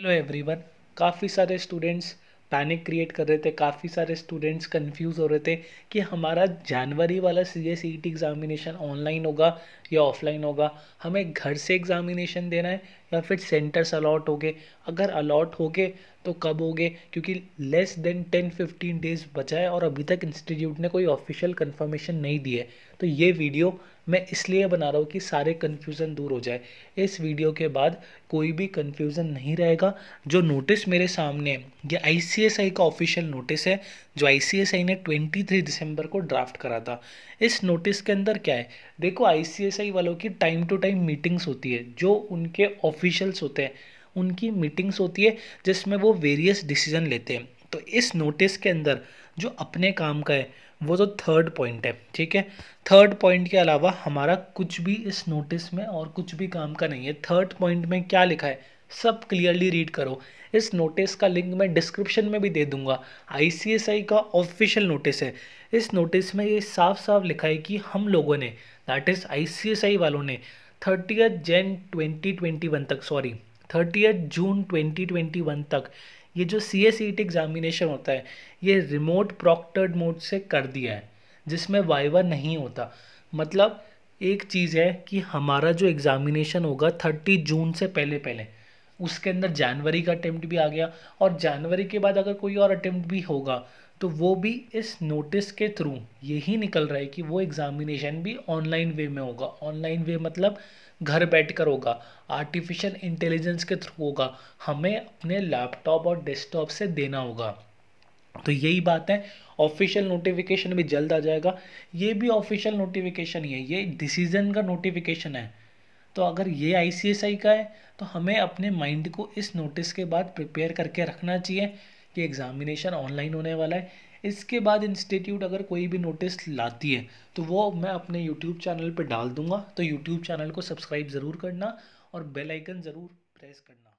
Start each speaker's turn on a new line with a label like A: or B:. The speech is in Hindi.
A: हेलो एवरीवन काफ़ी सारे स्टूडेंट्स पैनिक क्रिएट कर रहे थे काफ़ी सारे स्टूडेंट्स कंफ्यूज हो रहे थे कि हमारा जनवरी वाला C S E T examination online होगा या ऑफलाइन होगा हमें घर से एग्ज़ामिनेशन देना है या फिर सेंटर्स अलॉट हो गए अगर अलॉट हो गए तो कब गए क्योंकि less than ten fifteen days बचा है और अभी तक इंस्टीट्यूट ने कोई ऑफिशियल कन्फर्मेशन नहीं दी है तो ये वीडियो मैं इसलिए बना रहा हूँ कि सारे कन्फ्यूज़न दूर हो जाए इस वीडियो के बाद कोई भी कन्फ्यूज़न नहीं रहेगा जो नोटिस मेरे सामने ये आई का ऑफिशियल नोटिस है जो आई ने 23 दिसंबर को ड्राफ्ट करा था इस नोटिस के अंदर क्या है देखो आई वालों की टाइम टू टाइम मीटिंग्स होती है जो उनके ऑफिशियल्स होते हैं उनकी मीटिंग्स होती है जिसमें वो वेरियस डिसीजन लेते हैं तो इस नोटिस के अंदर जो अपने काम का है वो तो थर्ड पॉइंट है ठीक है थर्ड पॉइंट के अलावा हमारा कुछ भी इस नोटिस में और कुछ भी काम का नहीं है थर्ड पॉइंट में क्या लिखा है सब क्लियरली रीड करो इस नोटिस का लिंक मैं डिस्क्रिप्शन में भी दे दूंगा आईसीएसआई का ऑफिशियल नोटिस है इस नोटिस में ये साफ साफ लिखा है कि हम लोगों ने दैट इज़ आईसीएसआई वालों ने thirty Jan twenty twenty one तक सॉरी थर्टी जून 2021 तक ये जो C S C T examination होता है ये रिमोट प्रॉक्टर्ड मोड से कर दिया है जिसमें वाइवा नहीं होता मतलब एक चीज़ है कि हमारा जो एग्ज़ामिनेशन होगा थर्टी जून से पहले पहले उसके अंदर जनवरी का अटैम्प्ट भी आ गया और जनवरी के बाद अगर कोई और अटैम्प्ट भी होगा तो वो भी इस नोटिस के थ्रू यही निकल रहा है कि वो एग्ज़ामिनेशन भी ऑनलाइन वे में होगा ऑनलाइन वे मतलब घर बैठकर होगा आर्टिफिशियल इंटेलिजेंस के थ्रू होगा हमें अपने लैपटॉप और डेस्कटॉप से देना होगा तो यही बात है ऑफिशियल नोटिफिकेशन भी जल्द आ जाएगा ये भी ऑफिशियल नोटिफिकेशन ही है ये डिसीजन का नोटिफिकेशन है तो अगर ये आई का है तो हमें अपने माइंड को इस नोटिस के बाद प्रिपेयर करके रखना चाहिए कि एग्ज़ामिनेशन ऑनलाइन होने वाला है इसके बाद इंस्टीट्यूट अगर कोई भी नोटिस लाती है तो वो मैं अपने यूट्यूब चैनल पर डाल दूँगा तो यूट्यूब चैनल को सब्सक्राइब ज़रूर करना और बेल आइकन ज़रूर प्रेस करना